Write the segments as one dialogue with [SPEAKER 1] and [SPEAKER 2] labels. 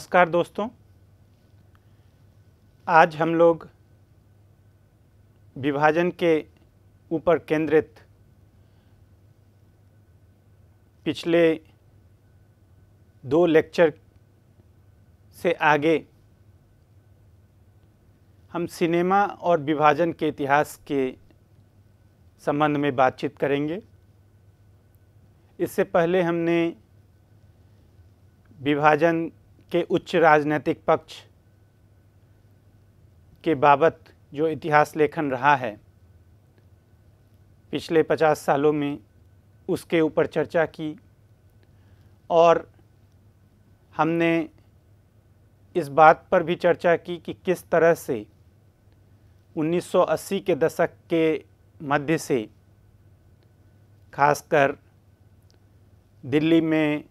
[SPEAKER 1] नमस्कार दोस्तों आज हम लोग विभाजन के ऊपर केंद्रित पिछले दो लेक्चर से आगे हम सिनेमा और विभाजन के इतिहास के संबंध में बातचीत करेंगे इससे पहले हमने विभाजन के उच्च राजनीतिक पक्ष के बाबत जो इतिहास लेखन रहा है पिछले पचास सालों में उसके ऊपर चर्चा की और हमने इस बात पर भी चर्चा की कि किस तरह से 1980 के दशक के मध्य से खासकर दिल्ली में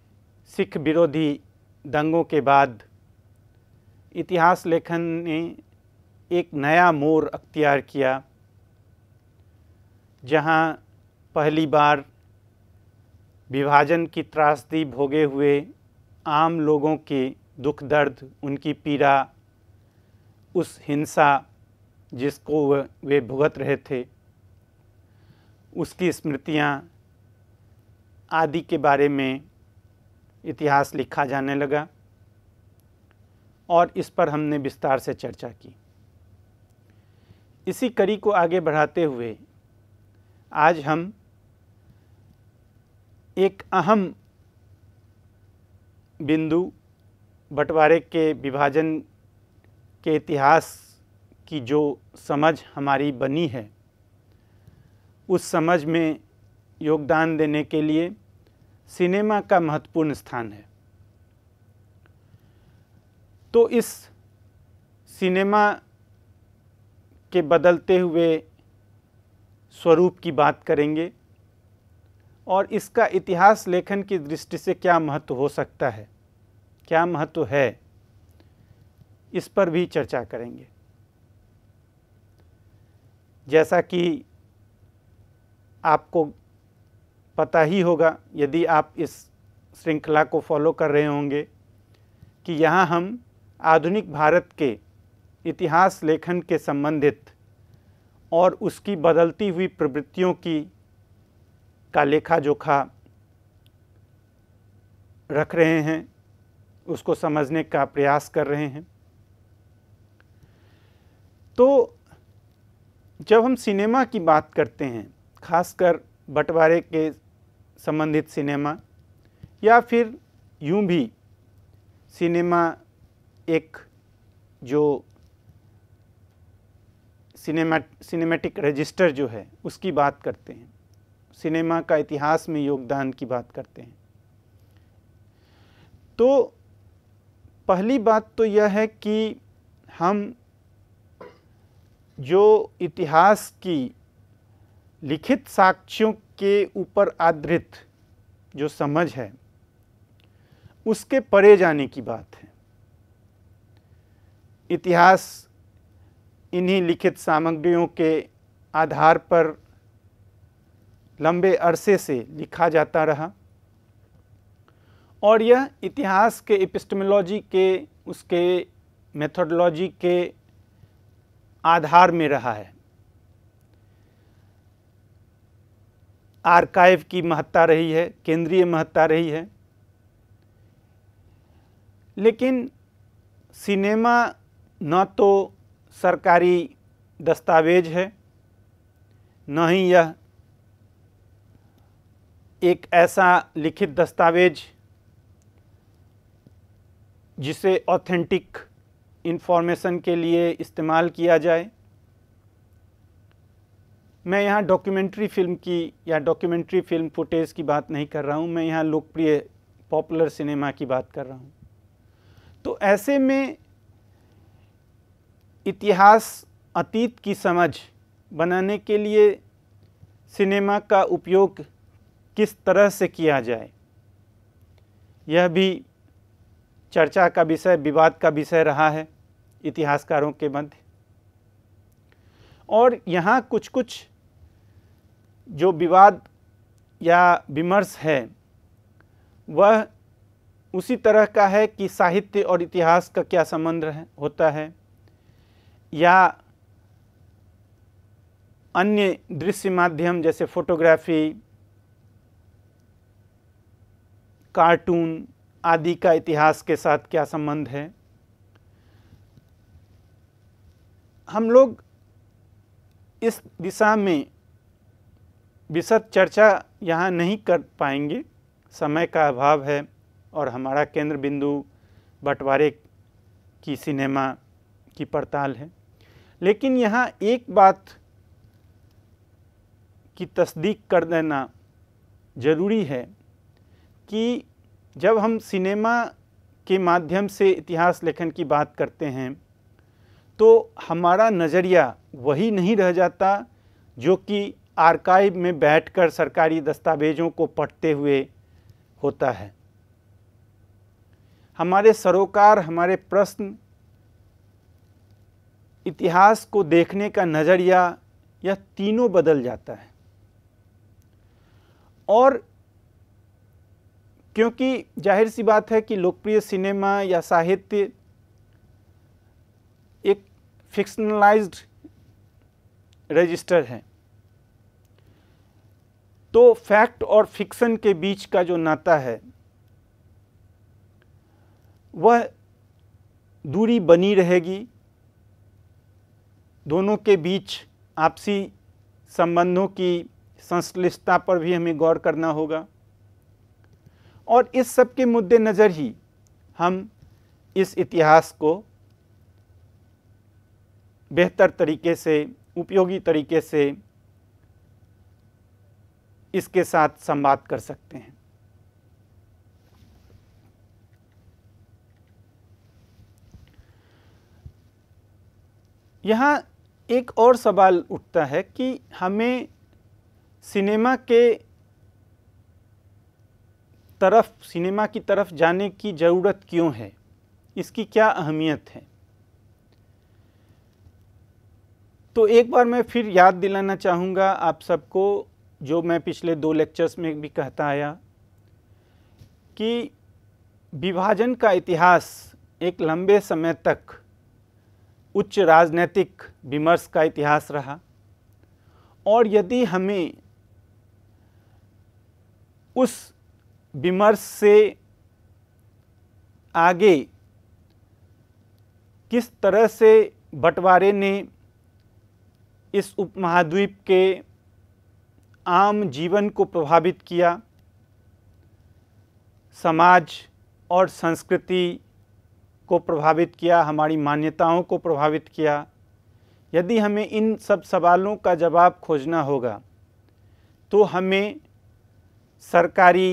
[SPEAKER 1] सिख विरोधी दंगों के बाद इतिहास लेखन ने एक नया मोड़ अख्तियार किया जहां पहली बार विभाजन की त्रासदी भोगे हुए आम लोगों के दुख दर्द उनकी पीड़ा उस हिंसा जिसको वे भुगत रहे थे उसकी स्मृतियाँ आदि के बारे में इतिहास लिखा जाने लगा और इस पर हमने विस्तार से चर्चा की इसी कड़ी को आगे बढ़ाते हुए आज हम एक अहम बिंदु बंटवारे के विभाजन के इतिहास की जो समझ हमारी बनी है उस समझ में योगदान देने के लिए सिनेमा का महत्वपूर्ण स्थान है तो इस सिनेमा के बदलते हुए स्वरूप की बात करेंगे और इसका इतिहास लेखन की दृष्टि से क्या महत्व हो सकता है क्या महत्व है इस पर भी चर्चा करेंगे जैसा कि आपको पता ही होगा यदि आप इस श्रृंखला को फॉलो कर रहे होंगे कि यहाँ हम आधुनिक भारत के इतिहास लेखन के संबंधित और उसकी बदलती हुई प्रवृत्तियों की का लेखा जोखा रख रहे हैं उसको समझने का प्रयास कर रहे हैं तो जब हम सिनेमा की बात करते हैं खासकर बंटवारे के संबंधित सिनेमा या फिर यूं भी सिनेमा एक जो सिनेमा सिनेमेटिक रजिस्टर जो है उसकी बात करते हैं सिनेमा का इतिहास में योगदान की बात करते हैं तो पहली बात तो यह है कि हम जो इतिहास की लिखित साक्ष्यों के ऊपर आदृत जो समझ है उसके परे जाने की बात है इतिहास इन्हीं लिखित सामग्रियों के आधार पर लंबे अरसे से लिखा जाता रहा और यह इतिहास के एपिस्टमोलॉजी के उसके मेथोडोलॉजी के आधार में रहा है आर्काइव की महत्ता रही है केंद्रीय महत्ता रही है लेकिन सिनेमा न तो सरकारी दस्तावेज है न ही यह एक ऐसा लिखित दस्तावेज जिसे ऑथेंटिक इन्फॉर्मेशन के लिए इस्तेमाल किया जाए मैं यहाँ डॉक्यूमेंट्री फिल्म की या डॉक्यूमेंट्री फिल्म फुटेज की बात नहीं कर रहा हूँ मैं यहाँ लोकप्रिय पॉपुलर सिनेमा की बात कर रहा हूँ तो ऐसे में इतिहास अतीत की समझ बनाने के लिए सिनेमा का उपयोग किस तरह से किया जाए यह भी चर्चा का विषय विवाद का विषय रहा है इतिहासकारों के मध्य और यहाँ कुछ कुछ जो विवाद या विमर्श है वह उसी तरह का है कि साहित्य और इतिहास का क्या संबंध होता है या अन्य दृश्य माध्यम जैसे फोटोग्राफी कार्टून आदि का इतिहास के साथ क्या संबंध है हम लोग इस दिशा में विशद चर्चा यहाँ नहीं कर पाएंगे समय का अभाव है और हमारा केंद्र बिंदु बंटवारे की सिनेमा की पड़ताल है लेकिन यहाँ एक बात की तस्दीक कर देना ज़रूरी है कि जब हम सिनेमा के माध्यम से इतिहास लेखन की बात करते हैं तो हमारा नज़रिया वही नहीं रह जाता जो कि आर्काइव में बैठकर सरकारी दस्तावेजों को पढ़ते हुए होता है हमारे सरोकार हमारे प्रश्न इतिहास को देखने का नज़रिया यह तीनों बदल जाता है और क्योंकि जाहिर सी बात है कि लोकप्रिय सिनेमा या साहित्य एक फिक्शनलाइज्ड रजिस्टर है तो फैक्ट और फिक्सन के बीच का जो नाता है वह दूरी बनी रहेगी दोनों के बीच आपसी संबंधों की संश्लिष्टता पर भी हमें गौर करना होगा और इस सब के नज़र ही हम इस इतिहास को बेहतर तरीके से उपयोगी तरीके से इसके साथ संवाद कर सकते हैं यहाँ एक और सवाल उठता है कि हमें सिनेमा के तरफ सिनेमा की तरफ जाने की ज़रूरत क्यों है इसकी क्या अहमियत है तो एक बार मैं फिर याद दिलाना चाहूँगा आप सबको जो मैं पिछले दो लेक्चर्स में भी कहता आया कि विभाजन का इतिहास एक लंबे समय तक उच्च राजनीतिक विमर्श का इतिहास रहा और यदि हमें उस विमर्श से आगे किस तरह से बंटवारे ने इस उपमहाद्वीप के आम जीवन को प्रभावित किया समाज और संस्कृति को प्रभावित किया हमारी मान्यताओं को प्रभावित किया यदि हमें इन सब सवालों का जवाब खोजना होगा तो हमें सरकारी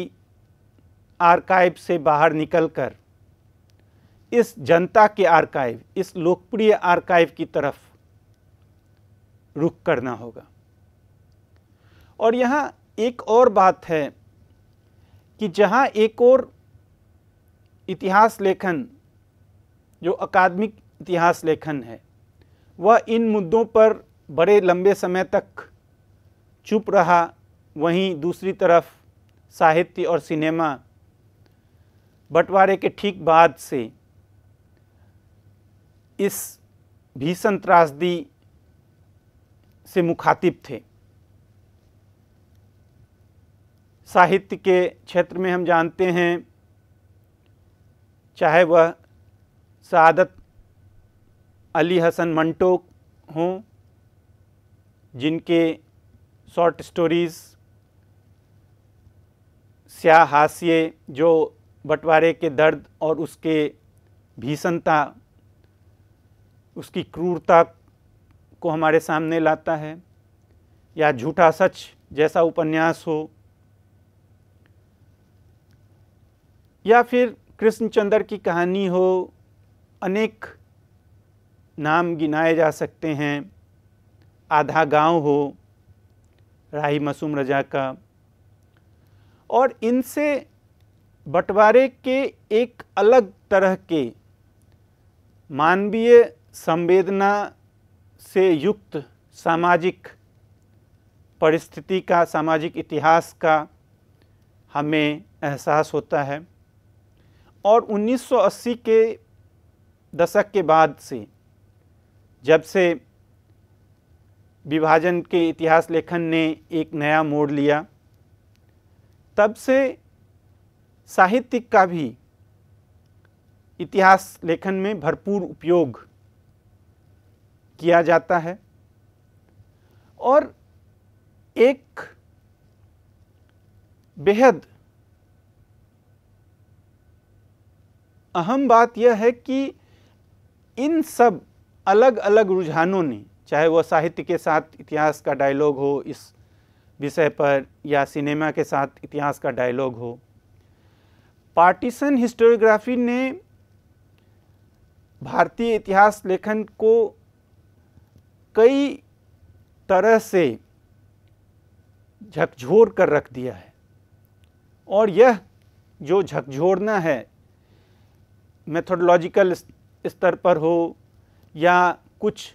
[SPEAKER 1] आर्काइव से बाहर निकलकर इस जनता के आर्काइव इस लोकप्रिय आर्काइव की तरफ रुख करना होगा और यहाँ एक और बात है कि जहाँ एक और इतिहास लेखन जो अकादमिक इतिहास लेखन है वह इन मुद्दों पर बड़े लंबे समय तक चुप रहा वहीं दूसरी तरफ साहित्य और सिनेमा बंटवारे के ठीक बाद से इस भीषण त्रासदी से मुखातिब थे साहित्य के क्षेत्र में हम जानते हैं चाहे वह सादत अली हसन मंटो हों जिनके शॉर्ट स्टोरीज़ स्या हाशिए जो बंटवारे के दर्द और उसके भीषणता उसकी क्रूरता को हमारे सामने लाता है या झूठा सच जैसा उपन्यास हो या फिर कृष्णचंद्र की कहानी हो अनेक नाम गिनाए जा सकते हैं आधा गांव हो राही मसूम रजा का और इनसे बंटवारे के एक अलग तरह के मानवीय संवेदना से युक्त सामाजिक परिस्थिति का सामाजिक इतिहास का हमें एहसास होता है और 1980 के दशक के बाद से जब से विभाजन के इतिहास लेखन ने एक नया मोड़ लिया तब से साहित्य का भी इतिहास लेखन में भरपूर उपयोग किया जाता है और एक बेहद अहम बात यह है कि इन सब अलग अलग रुझानों ने चाहे वह साहित्य के साथ इतिहास का डायलॉग हो इस विषय पर या सिनेमा के साथ इतिहास का डायलॉग हो पार्टीशन हिस्टोरियोग्राफी ने भारतीय इतिहास लेखन को कई तरह से झकझोर कर रख दिया है और यह जो झकझोरना है मेथोडोलॉजिकल स्तर पर हो या कुछ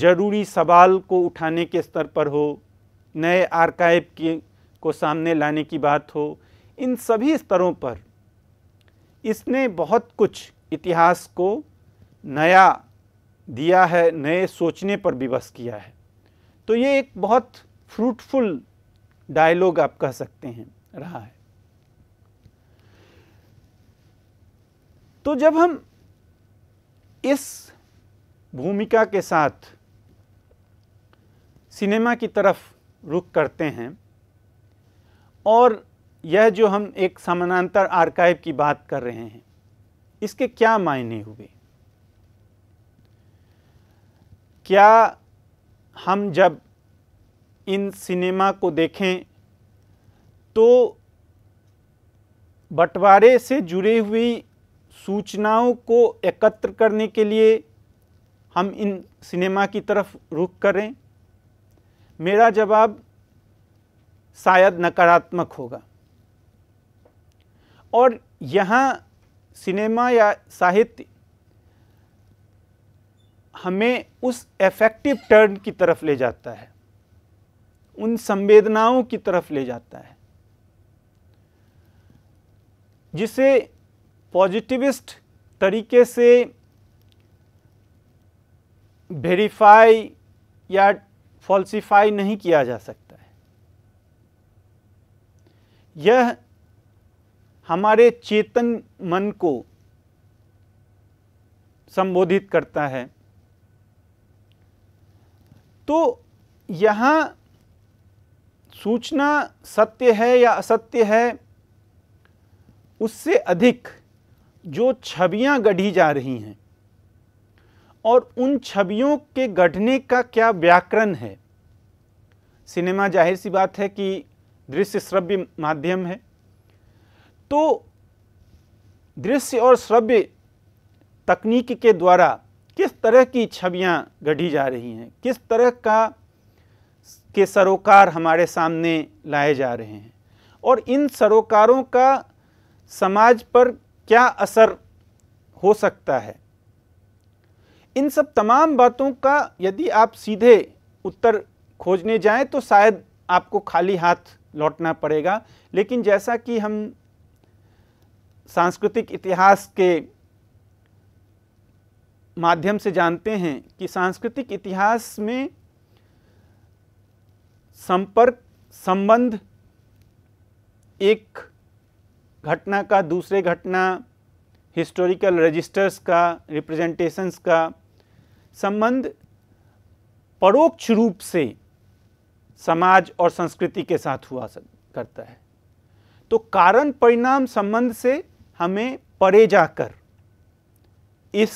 [SPEAKER 1] ज़रूरी सवाल को उठाने के स्तर पर हो नए आर्काइव के को सामने लाने की बात हो इन सभी स्तरों पर इसने बहुत कुछ इतिहास को नया दिया है नए सोचने पर विवश किया है तो ये एक बहुत फ्रूटफुल डायलॉग आप कह सकते हैं रहा है तो जब हम इस भूमिका के साथ सिनेमा की तरफ रुख करते हैं और यह जो हम एक समानांतर आर्काइव की बात कर रहे हैं इसके क्या मायने हुए क्या हम जब इन सिनेमा को देखें तो बंटवारे से जुड़ी हुई सूचनाओं को एकत्र करने के लिए हम इन सिनेमा की तरफ रुख करें मेरा जवाब शायद नकारात्मक होगा और यहाँ सिनेमा या साहित्य हमें उस एफेक्टिव टर्न की तरफ ले जाता है उन संवेदनाओं की तरफ ले जाता है जिसे पॉजिटिविस्ट तरीके से वेरीफाई या फॉल्सिफाई नहीं किया जा सकता है यह हमारे चेतन मन को संबोधित करता है तो यहाँ सूचना सत्य है या असत्य है उससे अधिक जो छवियां गढ़ी जा रही हैं और उन छवियों के गढ़ने का क्या व्याकरण है सिनेमा जाहिर सी बात है कि दृश्य श्रव्य माध्यम है तो दृश्य और श्रव्य तकनीक के द्वारा किस तरह की छवियां गढ़ी जा रही हैं किस तरह का के सरोकार हमारे सामने लाए जा रहे हैं और इन सरोकारों का समाज पर क्या असर हो सकता है इन सब तमाम बातों का यदि आप सीधे उत्तर खोजने जाएं तो शायद आपको खाली हाथ लौटना पड़ेगा लेकिन जैसा कि हम सांस्कृतिक इतिहास के माध्यम से जानते हैं कि सांस्कृतिक इतिहास में संपर्क संबंध एक घटना का दूसरे घटना हिस्टोरिकल रजिस्टर्स का रिप्रेजेंटेशंस का संबंध परोक्ष रूप से समाज और संस्कृति के साथ हुआ करता है तो कारण परिणाम संबंध से हमें परे जाकर इस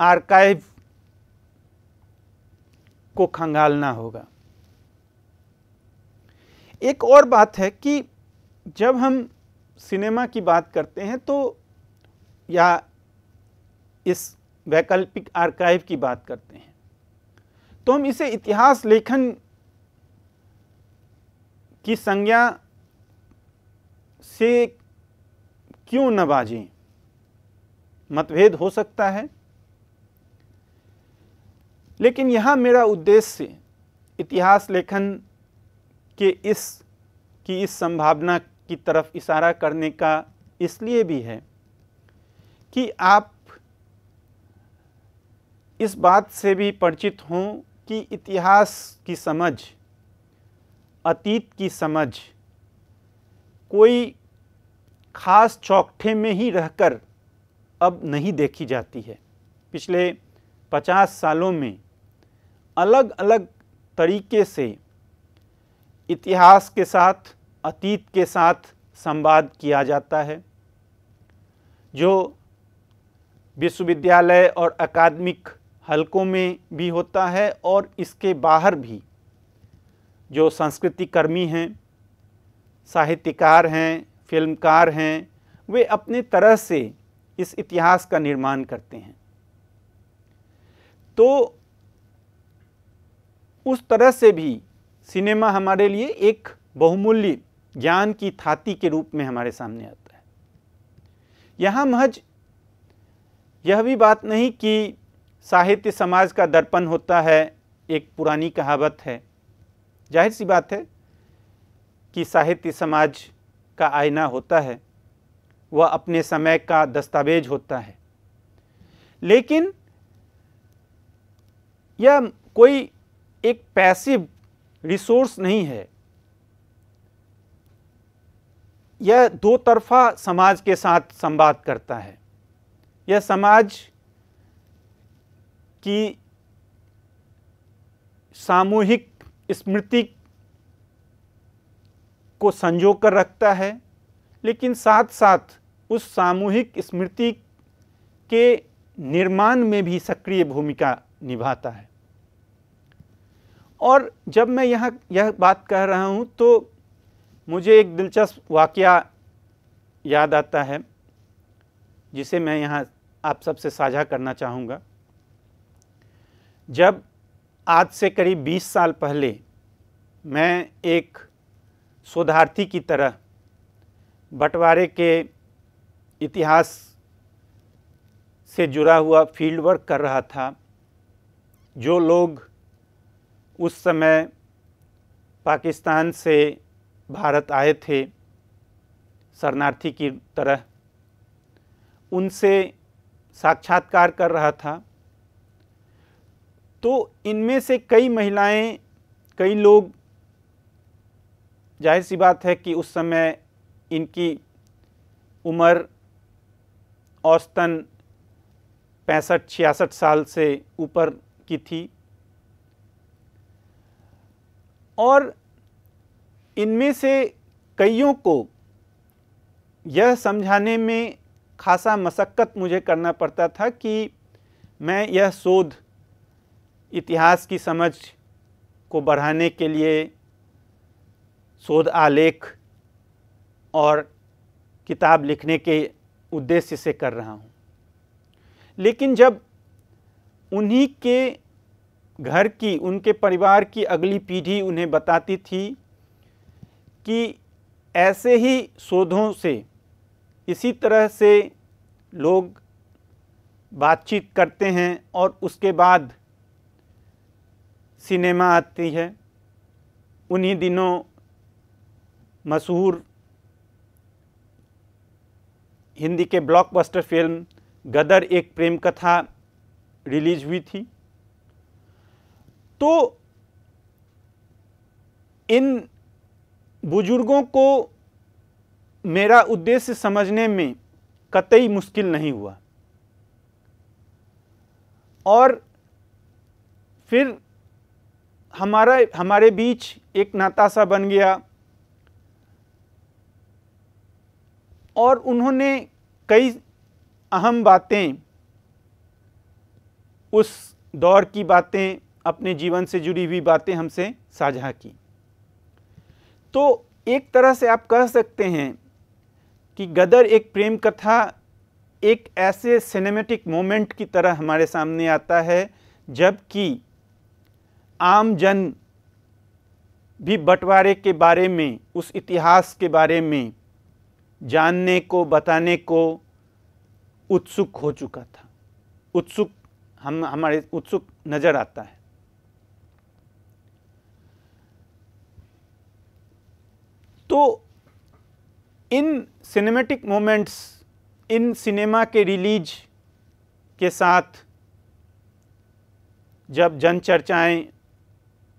[SPEAKER 1] आर्काइव को खंगालना होगा एक और बात है कि जब हम सिनेमा की बात करते हैं तो या इस वैकल्पिक आर्काइव की बात करते हैं तो हम इसे इतिहास लेखन की संज्ञा से क्यों न बाजें मतभेद हो सकता है लेकिन यहां मेरा उद्देश्य इतिहास लेखन के इस की इस संभावना की तरफ इशारा करने का इसलिए भी है कि आप इस बात से भी परिचित हों कि इतिहास की समझ अतीत की समझ कोई ख़ास चौकठे में ही रहकर अब नहीं देखी जाती है पिछले पचास सालों में अलग अलग तरीके से इतिहास के साथ अतीत के साथ संवाद किया जाता है जो विश्वविद्यालय और अकादमिक हलकों में भी होता है और इसके बाहर भी जो संस्कृति कर्मी हैं साहित्यकार हैं फिल्मकार हैं वे अपने तरह से इस इतिहास का निर्माण करते हैं तो उस तरह से भी सिनेमा हमारे लिए एक बहुमूल्य ज्ञान की थाती के रूप में हमारे सामने आता है यहाँ महज यह भी बात नहीं कि साहित्य समाज का दर्पण होता है एक पुरानी कहावत है जाहिर सी बात है कि साहित्य समाज का आईना होता है वह अपने समय का दस्तावेज होता है लेकिन यह कोई एक पैसिव रिसोर्स नहीं है यह दो तरफा समाज के साथ संवाद करता है यह समाज की सामूहिक स्मृति को संजो कर रखता है लेकिन साथ साथ उस सामूहिक स्मृति के निर्माण में भी सक्रिय भूमिका निभाता है और जब मैं यहाँ यह बात कह रहा हूँ तो मुझे एक दिलचस्प वाक़ याद आता है जिसे मैं यहाँ आप सबसे साझा करना चाहूँगा जब आज से करीब 20 साल पहले मैं एक शोधार्थी की तरह बंटवारे के इतिहास से जुड़ा हुआ फील्ड वर्क कर रहा था जो लोग उस समय पाकिस्तान से भारत आए थे शरणार्थी की तरह उनसे साक्षात्कार कर रहा था तो इनमें से कई महिलाएं कई लोग जाहिर सी बात है कि उस समय इनकी उम्र औसतन पैंसठ छियासठ साल से ऊपर की थी और इनमें से कईयों को यह समझाने में खासा मशक्क़त मुझे करना पड़ता था कि मैं यह शोध इतिहास की समझ को बढ़ाने के लिए शोध आलेख और किताब लिखने के उद्देश्य से कर रहा हूँ लेकिन जब उन्हीं के घर की उनके परिवार की अगली पीढ़ी उन्हें बताती थी कि ऐसे ही शोधों से इसी तरह से लोग बातचीत करते हैं और उसके बाद सिनेमा आती है उन्हीं दिनों मशहूर हिंदी के ब्लॉकबस्टर फिल्म गदर एक प्रेम कथा रिलीज हुई थी तो इन बुजुर्गों को मेरा उद्देश्य समझने में कतई मुश्किल नहीं हुआ और फिर हमारा हमारे बीच एक नाता सा बन गया और उन्होंने कई अहम बातें उस दौर की बातें अपने जीवन से जुड़ी हुई बातें हमसे साझा की तो एक तरह से आप कह सकते हैं कि गदर एक प्रेम कथा एक ऐसे सिनेमेटिक मोमेंट की तरह हमारे सामने आता है जबकि आम जन भी बंटवारे के बारे में उस इतिहास के बारे में जानने को बताने को उत्सुक हो चुका था उत्सुक हम हमारे उत्सुक नज़र आता है तो इन सिनेमेटिक मोमेंट्स इन सिनेमा के रिलीज के साथ जब जन चर्चाएँ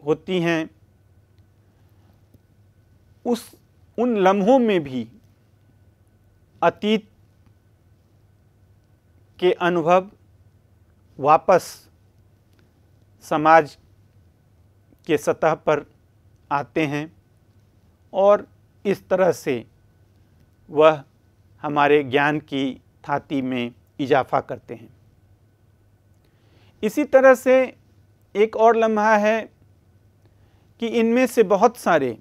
[SPEAKER 1] होती हैं उस उन लम्हों में भी अतीत के अनुभव वापस समाज के सतह पर आते हैं और इस तरह से वह हमारे ज्ञान की थाती में इजाफा करते हैं इसी तरह से एक और लम्हा है कि इनमें से बहुत सारे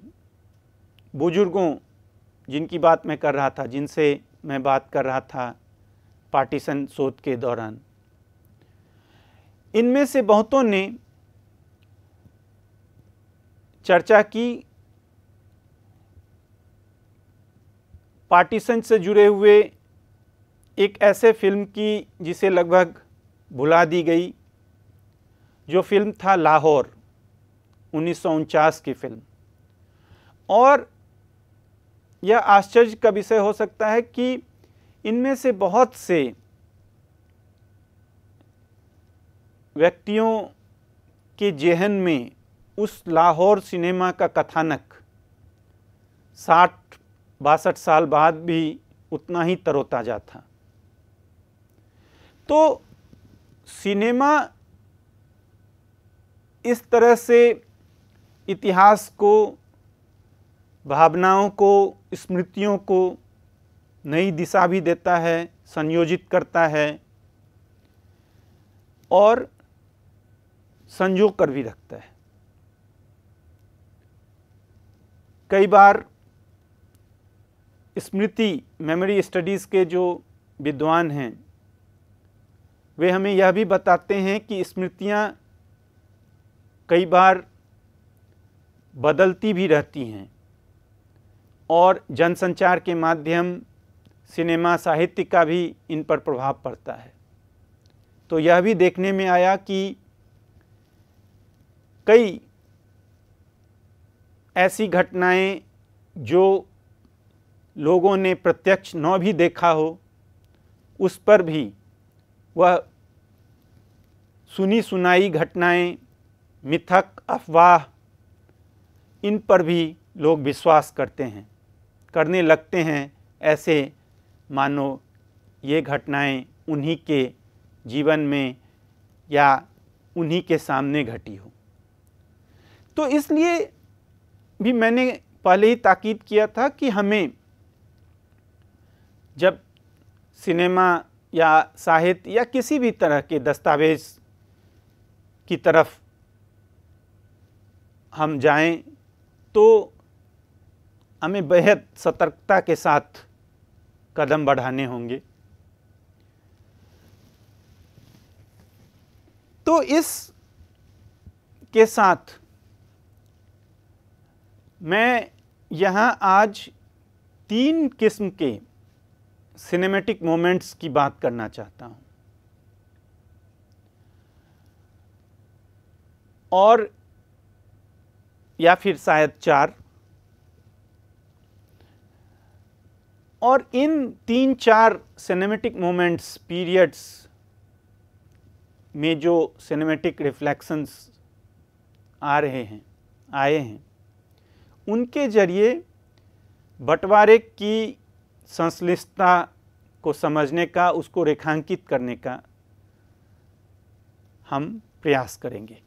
[SPEAKER 1] बुज़ुर्गों जिनकी बात मैं कर रहा था जिनसे मैं बात कर रहा था पार्टीशन शोध के दौरान इनमें से बहुतों ने चर्चा की पार्टीशन से जुड़े हुए एक ऐसे फिल्म की जिसे लगभग भुला दी गई जो फिल्म था लाहौर उन्नीस की फिल्म और यह आश्चर्य का विषय हो सकता है कि इनमें से बहुत से व्यक्तियों के जेहन में उस लाहौर सिनेमा का कथानक साठ बासठ साल बाद भी उतना ही तरोताज़ा था तो सिनेमा इस तरह से इतिहास को भावनाओं को स्मृतियों को नई दिशा भी देता है संयोजित करता है और संजो कर भी रखता है कई बार स्मृति मेमोरी स्टडीज़ के जो विद्वान हैं वे हमें यह भी बताते हैं कि स्मृतियाँ कई बार बदलती भी रहती हैं और जनसंचार के माध्यम सिनेमा साहित्य का भी इन पर प्रभाव पड़ता है तो यह भी देखने में आया कि कई ऐसी घटनाएं जो लोगों ने प्रत्यक्ष न भी देखा हो उस पर भी वह सुनी सुनाई घटनाएं, मिथक अफवाह इन पर भी लोग विश्वास करते हैं करने लगते हैं ऐसे मानो ये घटनाएं उन्हीं के जीवन में या उन्हीं के सामने घटी हो तो इसलिए भी मैंने पहले ही ताकीद किया था कि हमें जब सिनेमा या साहित्य या किसी भी तरह के दस्तावेज़ की तरफ हम जाएं तो हमें बेहद सतर्कता के साथ कदम बढ़ाने होंगे तो इस के साथ मैं यहाँ आज तीन किस्म के सिनेमेटिक मोमेंट्स की बात करना चाहता हूं और या फिर शायद चार और इन तीन चार सिनेमेटिक मोमेंट्स पीरियड्स में जो सिनेमेटिक रिफ्लेक्शंस आ रहे हैं आए हैं उनके जरिए बंटवारे की संश्लिष्टता को समझने का उसको रेखांकित करने का हम प्रयास करेंगे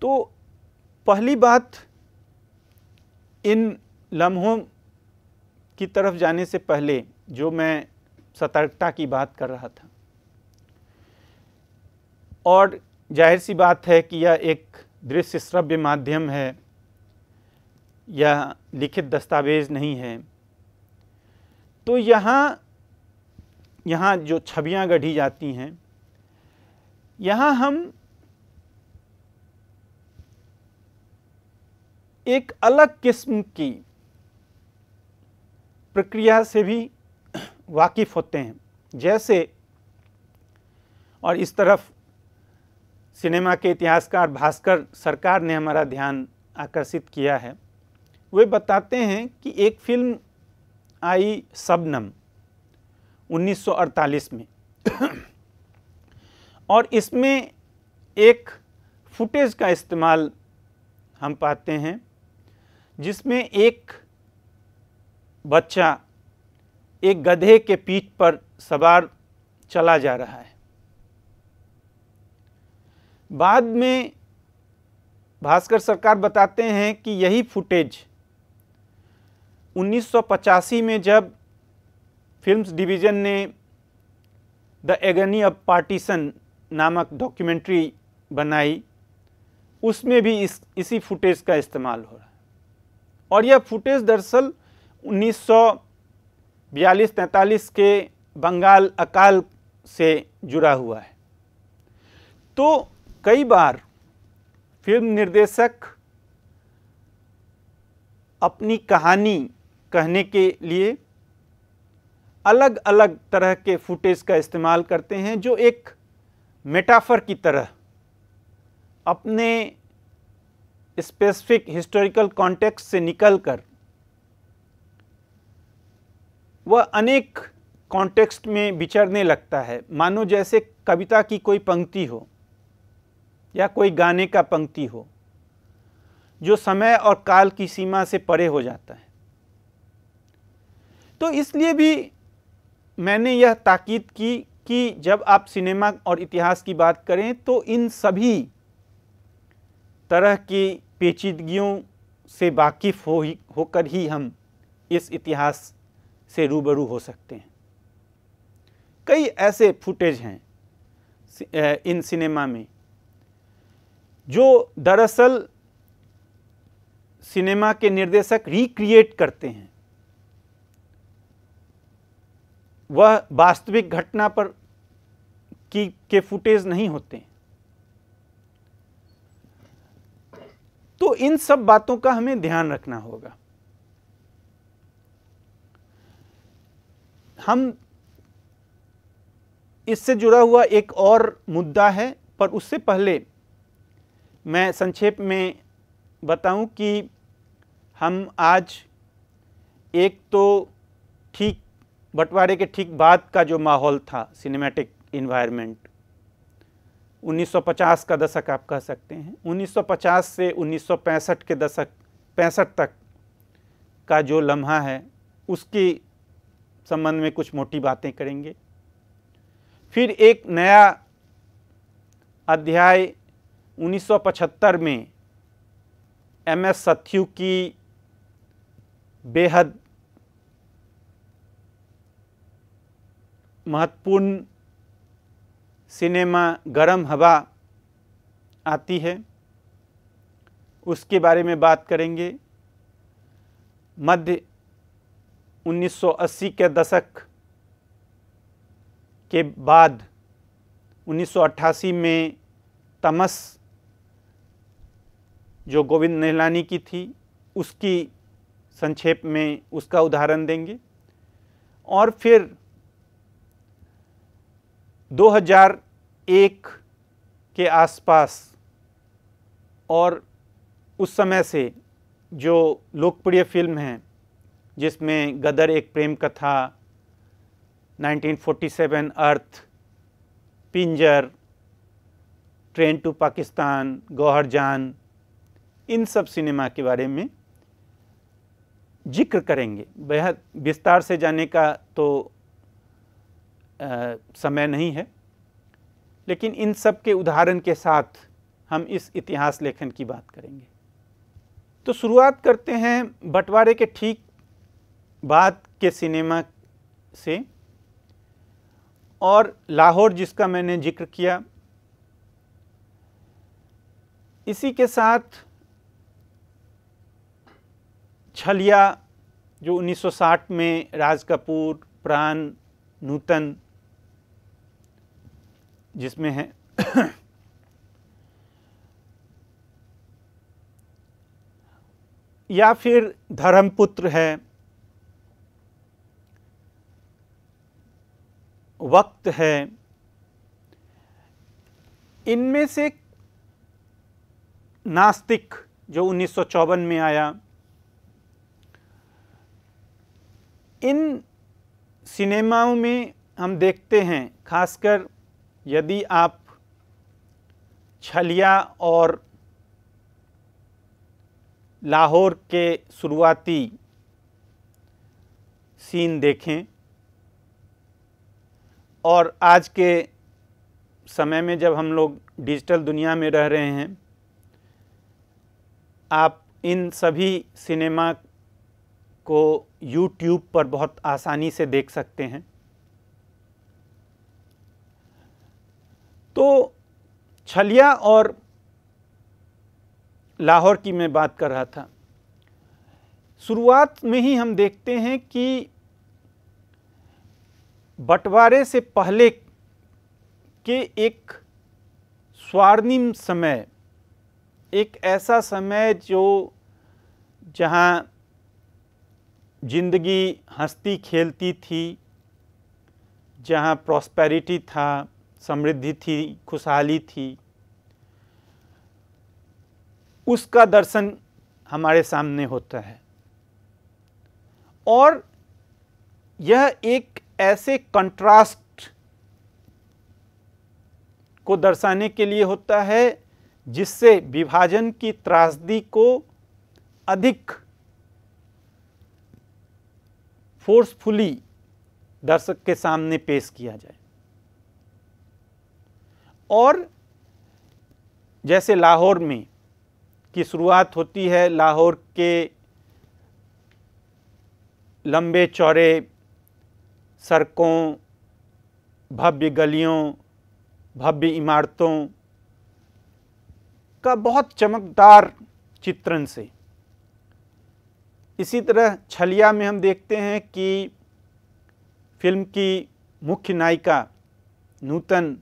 [SPEAKER 1] तो पहली बात इन लम्हों की तरफ जाने से पहले जो मैं सतर्कता की बात कर रहा था और जाहिर सी बात है कि यह एक दृश्य श्रव्य माध्यम है यह लिखित दस्तावेज नहीं है तो यहाँ यहाँ जो छवियाँ गढ़ी जाती हैं यहाँ हम एक अलग किस्म की प्रक्रिया से भी वाकिफ़ होते हैं जैसे और इस तरफ सिनेमा के इतिहासकार भास्कर सरकार ने हमारा ध्यान आकर्षित किया है वे बताते हैं कि एक फिल्म आई सबनम 1948 में और इसमें एक फुटेज का इस्तेमाल हम पाते हैं जिसमें एक बच्चा एक गधे के पीठ पर सवार चला जा रहा है बाद में भास्कर सरकार बताते हैं कि यही फुटेज उन्नीस में जब फिल्म्स डिवीज़न ने द एगनी ऑफ पार्टीशन नामक डॉक्यूमेंट्री बनाई उसमें भी इस इसी फुटेज का इस्तेमाल हो रहा है और यह फुटेज दरअसल 1942-43 के बंगाल अकाल से जुड़ा हुआ है तो कई बार फिल्म निर्देशक अपनी कहानी कहने के लिए अलग अलग तरह के फुटेज का इस्तेमाल करते हैं जो एक मेटाफर की तरह अपने स्पेसिफिक हिस्टोरिकल कॉन्टेक्स्ट से निकलकर वह अनेक कॉन्टेक्स्ट में विचरने लगता है मानो जैसे कविता की कोई पंक्ति हो या कोई गाने का पंक्ति हो जो समय और काल की सीमा से परे हो जाता है तो इसलिए भी मैंने यह ताकीद की कि जब आप सिनेमा और इतिहास की बात करें तो इन सभी तरह की पेचीदगियों से वाकिफ़ हो ही होकर ही हम इस इतिहास से रूबरू हो सकते हैं कई ऐसे फुटेज हैं इन सिनेमा में जो दरअसल सिनेमा के निर्देशक रिक्रिएट करते हैं वह वास्तविक घटना पर की के फुटेज नहीं होते तो इन सब बातों का हमें ध्यान रखना होगा हम इससे जुड़ा हुआ एक और मुद्दा है पर उससे पहले मैं संक्षेप में बताऊं कि हम आज एक तो ठीक बंटवारे के ठीक बाद का जो माहौल था सिनेमैटिक इन्वायरमेंट 1950 का दशक आप कह सकते हैं 1950 से 1965 के दशक पैंसठ तक का जो लम्हा है उसके संबंध में कुछ मोटी बातें करेंगे फिर एक नया अध्याय 1975 में एम एस सत्यु की बेहद महत्वपूर्ण सिनेमा गरम हवा आती है उसके बारे में बात करेंगे मध्य 1980 के दशक के बाद 1988 में तमस जो गोविंद नहलानी की थी उसकी संक्षेप में उसका उदाहरण देंगे और फिर 2001 के आसपास और उस समय से जो लोकप्रिय फिल्म हैं जिसमें गदर एक Prem Katha 1947 Earth Pinjar Train to Pakistan Gauhar Jaan इन सब सिनेमा के बारे में जिक्र करेंगे बेहद विस्तार से जाने का तो आ, समय नहीं है लेकिन इन सब के उदाहरण के साथ हम इस इतिहास लेखन की बात करेंगे तो शुरुआत करते हैं बंटवारे के ठीक बाद के सिनेमा से और लाहौर जिसका मैंने जिक्र किया इसी के साथ छलिया अच्छा जो 1960 में राज कपूर प्राण नूतन जिसमें है या फिर धर्मपुत्र है वक्त है इनमें से नास्तिक जो उन्नीस में आया इन सिनेमाओं में हम देखते हैं खासकर यदि आप छलिया और लाहौर के शुरुआती सीन देखें और आज के समय में जब हम लोग डिजिटल दुनिया में रह रहे हैं आप इन सभी सिनेमा को YouTube पर बहुत आसानी से देख सकते हैं तो छलिया और लाहौर की मैं बात कर रहा था शुरुआत में ही हम देखते हैं कि बंटवारे से पहले के एक स्वर्णिम समय एक ऐसा समय जो जहाँ जिंदगी हंसती खेलती थी जहाँ प्रॉस्पेरिटी था समृद्धि थी खुशहाली थी उसका दर्शन हमारे सामने होता है और यह एक ऐसे कंट्रास्ट को दर्शाने के लिए होता है जिससे विभाजन की त्रासदी को अधिक फोर्सफुली दर्शक के सामने पेश किया जाए और जैसे लाहौर में की शुरुआत होती है लाहौर के लंबे चौड़े सड़कों भव्य गलियों भव्य इमारतों का बहुत चमकदार चित्रण से इसी तरह छलिया में हम देखते हैं कि फिल्म की मुख्य नायिका नूतन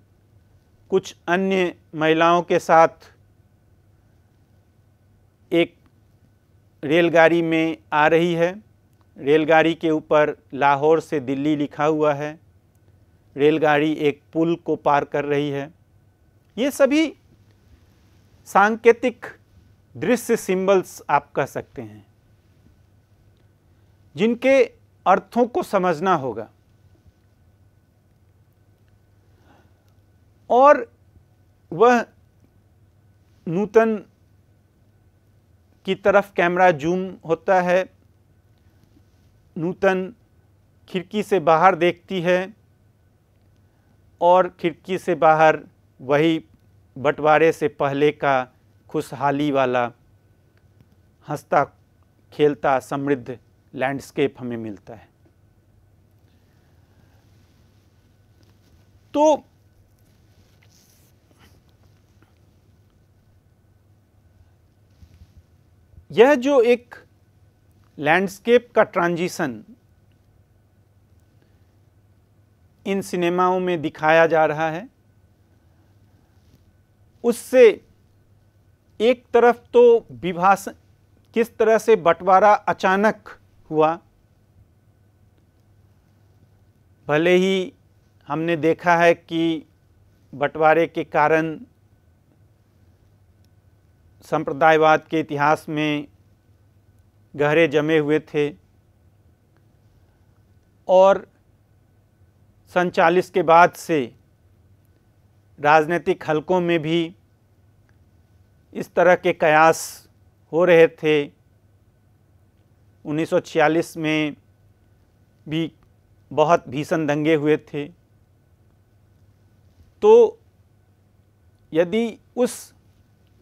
[SPEAKER 1] कुछ अन्य महिलाओं के साथ एक रेलगाड़ी में आ रही है रेलगाड़ी के ऊपर लाहौर से दिल्ली लिखा हुआ है रेलगाड़ी एक पुल को पार कर रही है ये सभी सांकेतिक दृश्य सिंबल्स आप कह सकते हैं जिनके अर्थों को समझना होगा और वह नूतन की तरफ कैमरा जूम होता है नूतन खिड़की से बाहर देखती है और खिड़की से बाहर वही बंटवारे से पहले का खुशहाली वाला हंसता खेलता समृद्ध लैंडस्केप हमें मिलता है तो यह जो एक लैंडस्केप का ट्रांजिशन इन सिनेमाओं में दिखाया जा रहा है उससे एक तरफ तो विभाषण किस तरह से बंटवारा अचानक हुआ भले ही हमने देखा है कि बंटवारे के कारण संप्रदायवाद के इतिहास में गहरे जमे हुए थे और सन चालीस के बाद से राजनीतिक हलकों में भी इस तरह के कयास हो रहे थे 1946 में भी बहुत भीषण दंगे हुए थे तो यदि उस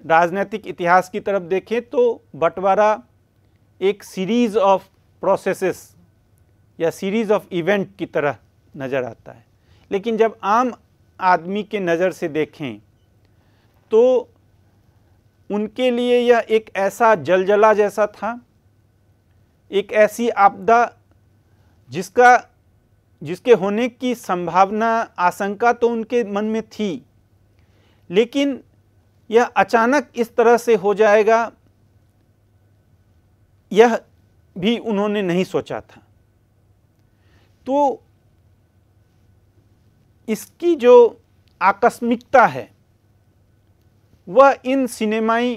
[SPEAKER 1] राजनीतिक इतिहास की तरफ देखें तो बंटवारा एक सीरीज़ ऑफ प्रोसेसेस या सीरीज़ ऑफ इवेंट की तरह नज़र आता है लेकिन जब आम आदमी के नज़र से देखें तो उनके लिए यह एक ऐसा जलजला जैसा था एक ऐसी आपदा जिसका जिसके होने की संभावना आशंका तो उनके मन में थी लेकिन यह अचानक इस तरह से हो जाएगा यह भी उन्होंने नहीं सोचा था तो इसकी जो आकस्मिकता है वह इन सिनेमाई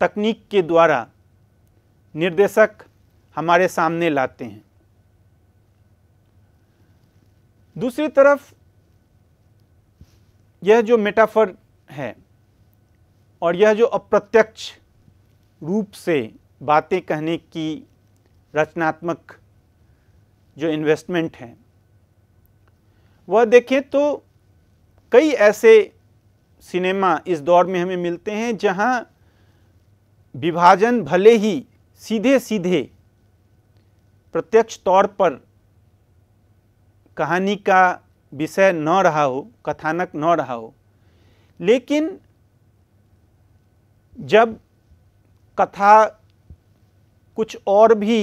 [SPEAKER 1] तकनीक के द्वारा निर्देशक हमारे सामने लाते हैं दूसरी तरफ यह जो मेटाफर है और यह जो अप्रत्यक्ष रूप से बातें कहने की रचनात्मक जो इन्वेस्टमेंट है वह देखें तो कई ऐसे सिनेमा इस दौर में हमें मिलते हैं जहां विभाजन भले ही सीधे सीधे प्रत्यक्ष तौर पर कहानी का विषय न रहा हो कथानक न रहा हो लेकिन जब कथा कुछ और भी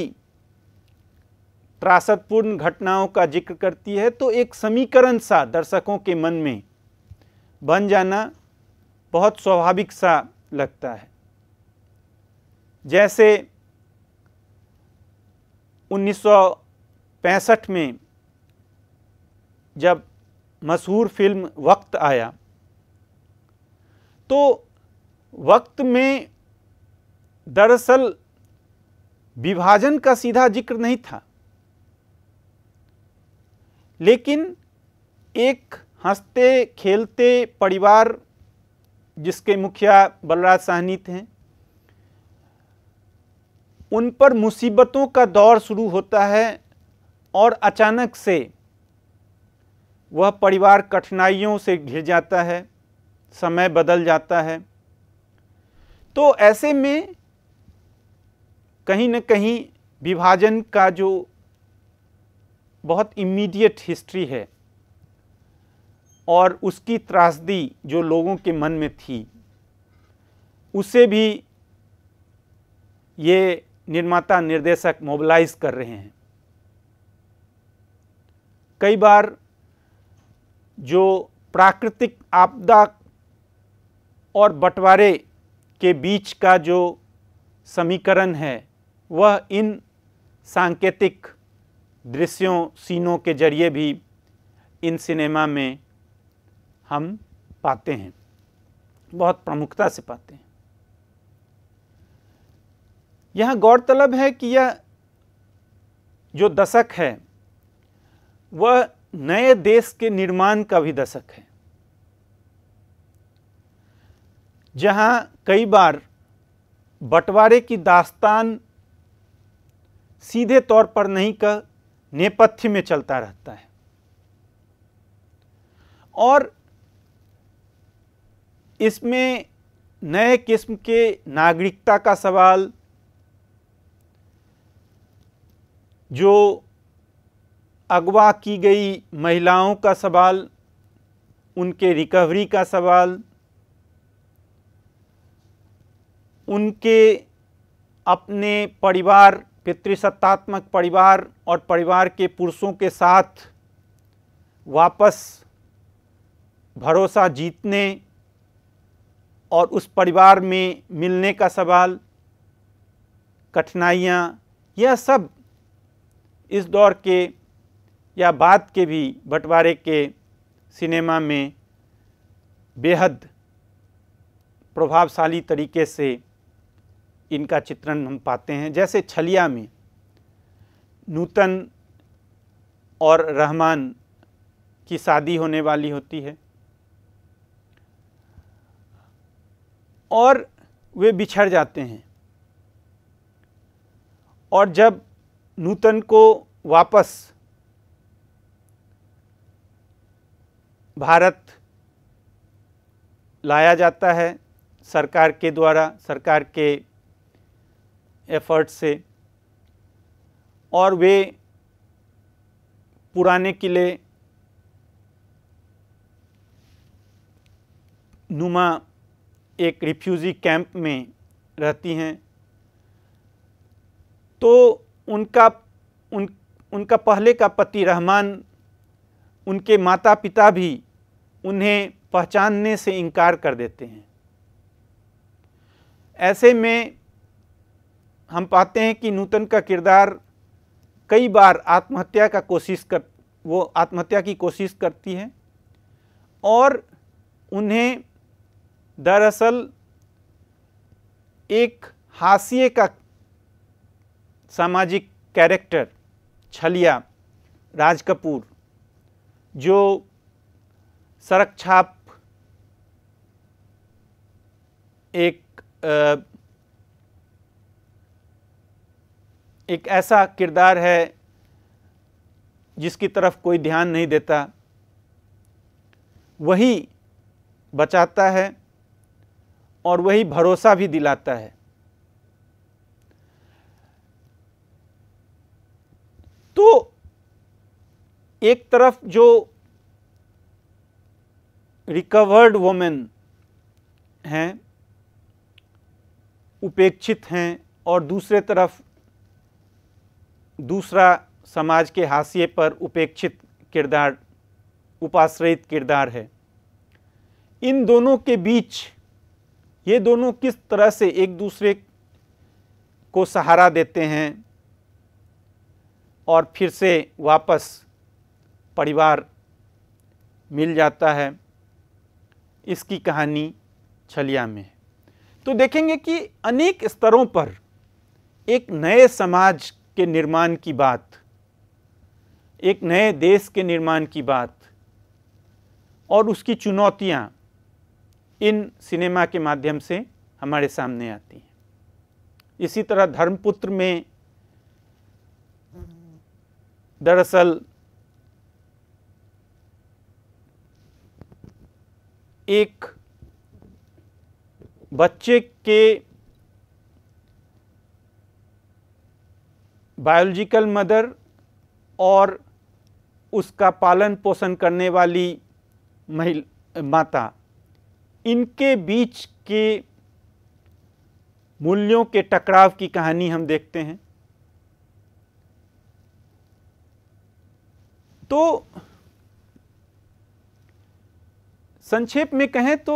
[SPEAKER 1] त्रासदपूर्ण घटनाओं का जिक्र करती है तो एक समीकरण सा दर्शकों के मन में बन जाना बहुत स्वाभाविक सा लगता है जैसे 1965 में जब मशहूर फिल्म वक्त आया तो वक्त में दरअसल विभाजन का सीधा जिक्र नहीं था लेकिन एक हंसते खेलते परिवार जिसके मुखिया बलराज साहनी थे उन पर मुसीबतों का दौर शुरू होता है और अचानक से वह परिवार कठिनाइयों से घिर जाता है समय बदल जाता है तो ऐसे में कहीं न कहीं विभाजन का जो बहुत इमीडिएट हिस्ट्री है और उसकी त्रासदी जो लोगों के मन में थी उसे भी ये निर्माता निर्देशक मोबिलाइज कर रहे हैं कई बार जो प्राकृतिक आपदा और बंटवारे के बीच का जो समीकरण है वह इन सांकेतिक दृश्यों सीनों के जरिए भी इन सिनेमा में हम पाते हैं बहुत प्रमुखता से पाते हैं यहाँ गौरतलब है कि यह जो दशक है वह नए देश के निर्माण का भी दशक है जहाँ कई बार बंटवारे की दास्तान सीधे तौर पर नहीं कह नेपथ्य में चलता रहता है और इसमें नए किस्म के नागरिकता का सवाल जो अगवा की गई महिलाओं का सवाल उनके रिकवरी का सवाल उनके अपने परिवार पितृसत्तात्मक परिवार और परिवार के पुरुषों के साथ वापस भरोसा जीतने और उस परिवार में मिलने का सवाल कठिनाइयाँ यह सब इस दौर के या बाद के भी बंटवारे के सिनेमा में बेहद प्रभावशाली तरीके से इनका चित्रण हम पाते हैं जैसे छलिया में नूतन और रहमान की शादी होने वाली होती है और वे बिछड़ जाते हैं और जब नूतन को वापस भारत लाया जाता है सरकार के द्वारा सरकार के एफर्ट से और वे पुराने किले नुमा एक रिफ्यूज़ी कैंप में रहती हैं तो उनका उन उनका पहले का पति रहमान उनके माता पिता भी उन्हें पहचानने से इनकार कर देते हैं ऐसे में हम पाते हैं कि नूतन का किरदार कई बार आत्महत्या का कोशिश कर वो आत्महत्या की कोशिश करती है और उन्हें दरअसल एक हाशिए का सामाजिक कैरेक्टर छलिया राज कपूर जो सड़क छाप एक एक ऐसा किरदार है जिसकी तरफ कोई ध्यान नहीं देता वही बचाता है और वही भरोसा भी दिलाता है तो एक तरफ जो रिकवर्ड वोमेन हैं उपेक्षित हैं और दूसरे तरफ दूसरा समाज के हाशिए पर उपेक्षित किरदार उपाश्रयित किरदार है इन दोनों के बीच ये दोनों किस तरह से एक दूसरे को सहारा देते हैं और फिर से वापस परिवार मिल जाता है इसकी कहानी छलिया में तो देखेंगे कि अनेक स्तरों पर एक नए समाज के निर्माण की बात एक नए देश के निर्माण की बात और उसकी चुनौतियाँ इन सिनेमा के माध्यम से हमारे सामने आती हैं इसी तरह धर्मपुत्र में दरअसल एक बच्चे के बायोलॉजिकल मदर और उसका पालन पोषण करने वाली महिला माता इनके बीच के मूल्यों के टकराव की कहानी हम देखते हैं तो संक्षेप में कहें तो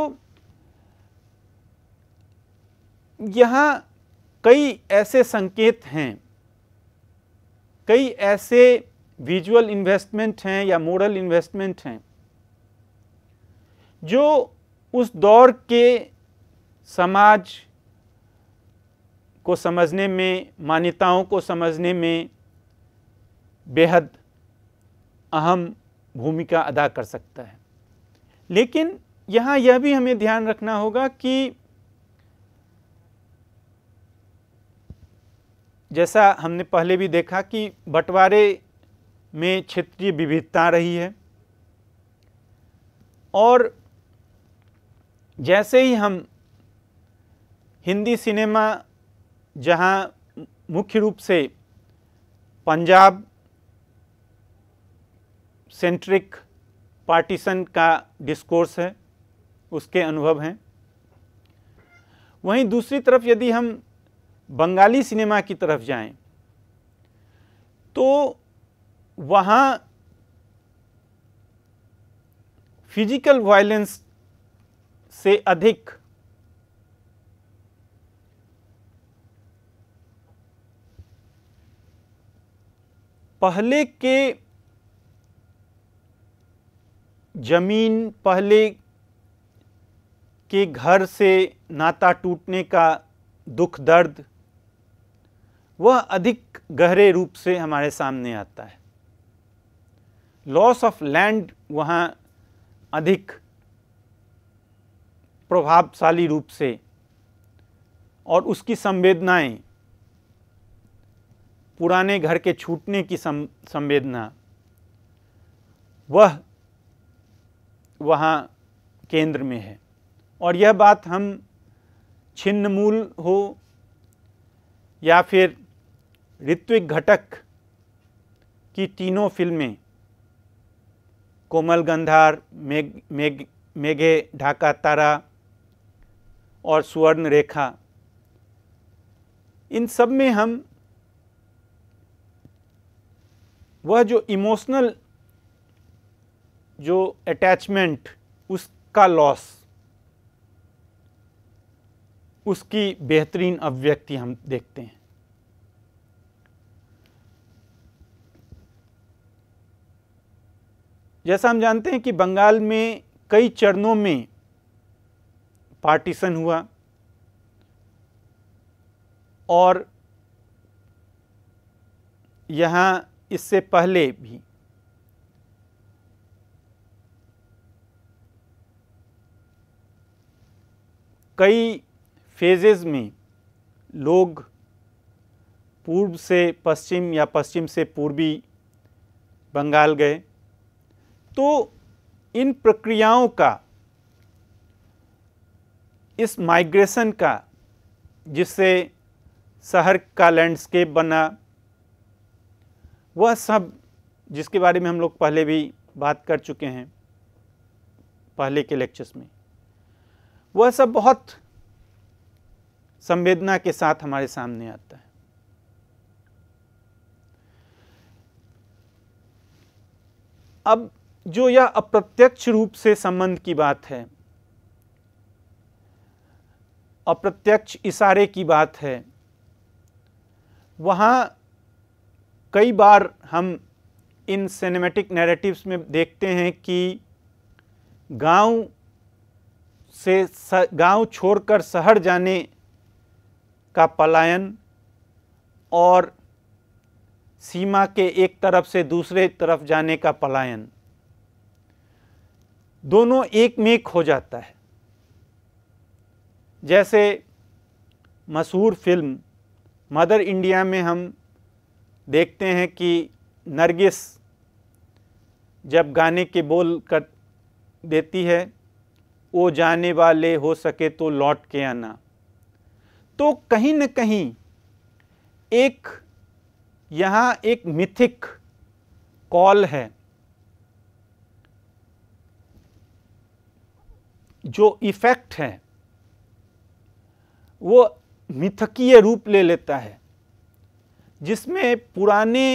[SPEAKER 1] यहाँ कई ऐसे संकेत हैं कई ऐसे विजुअल इन्वेस्टमेंट हैं या मोरल इन्वेस्टमेंट हैं जो उस दौर के समाज को समझने में मान्यताओं को समझने में बेहद अहम भूमिका अदा कर सकता है लेकिन यहाँ यह भी हमें ध्यान रखना होगा कि जैसा हमने पहले भी देखा कि बंटवारे में क्षेत्रीय विविधता रही है और जैसे ही हम हिंदी सिनेमा जहाँ मुख्य रूप से पंजाब सेंट्रिक पार्टीशन का डिस्कोर्स है उसके अनुभव हैं वहीं दूसरी तरफ यदि हम बंगाली सिनेमा की तरफ जाएं तो वहाँ फिजिकल वायलेंस से अधिक पहले के ज़मीन पहले के घर से नाता टूटने का दुख दर्द वह अधिक गहरे रूप से हमारे सामने आता है लॉस ऑफ लैंड वहाँ अधिक प्रभावशाली रूप से और उसकी संवेदनाएं पुराने घर के छूटने की संवेदना वह वहाँ केंद्र में है और यह बात हम छिन्नमूल हो या फिर ऋत्विक घटक की तीनों फिल्में कोमल गंधार मेग मेग मेघे ढाका तारा और सुवर्ण रेखा इन सब में हम वह जो इमोशनल जो अटैचमेंट उसका लॉस उसकी बेहतरीन अभिव्यक्ति हम देखते हैं जैसा हम जानते हैं कि बंगाल में कई चरणों में पार्टीशन हुआ और यहाँ इससे पहले भी कई फेजेज़ में लोग पूर्व से पश्चिम या पश्चिम से पूर्वी बंगाल गए तो इन प्रक्रियाओं का इस माइग्रेशन का जिससे शहर का लैंडस्केप बना वह सब जिसके बारे में हम लोग पहले भी बात कर चुके हैं पहले के लेक्चर्स में वह सब बहुत संवेदना के साथ हमारे सामने आता है अब जो यह अप्रत्यक्ष रूप से संबंध की बात है अप्रत्यक्ष इशारे की बात है वहाँ कई बार हम इन सिनेमेटिक नैरेटिव्स में देखते हैं कि गांव से गांव छोड़कर शहर जाने का पलायन और सीमा के एक तरफ से दूसरे तरफ जाने का पलायन दोनों एक में खो जाता है जैसे मशहूर फिल्म मदर इंडिया में हम देखते हैं कि नरगिस जब गाने के बोल कर देती है वो जाने वाले हो सके तो लौट के आना तो कहीं न कहीं एक यहाँ एक मिथिक कॉल है जो इफेक्ट है वो मिथकीय रूप ले लेता है जिसमें पुराने